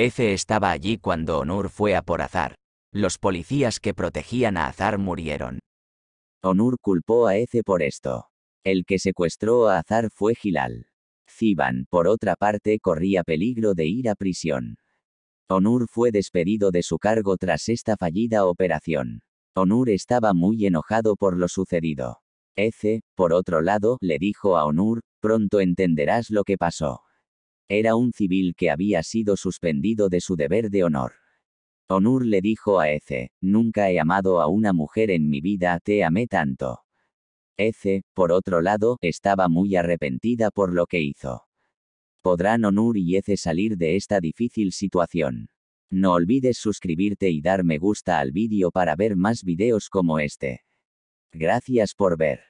Eze estaba allí cuando Onur fue a por Azar. Los policías que protegían a Azar murieron. Onur culpó a Eze por esto. El que secuestró a Azar fue Gilal. Ziban, por otra parte, corría peligro de ir a prisión. Onur fue despedido de su cargo tras esta fallida operación. Onur estaba muy enojado por lo sucedido. Eze, por otro lado, le dijo a Onur, pronto entenderás lo que pasó. Era un civil que había sido suspendido de su deber de honor. Onur le dijo a Eze, nunca he amado a una mujer en mi vida, te amé tanto. Eze, por otro lado, estaba muy arrepentida por lo que hizo. Podrán Onur y Eze salir de esta difícil situación. No olvides suscribirte y dar me gusta al vídeo para ver más videos como este. Gracias por ver.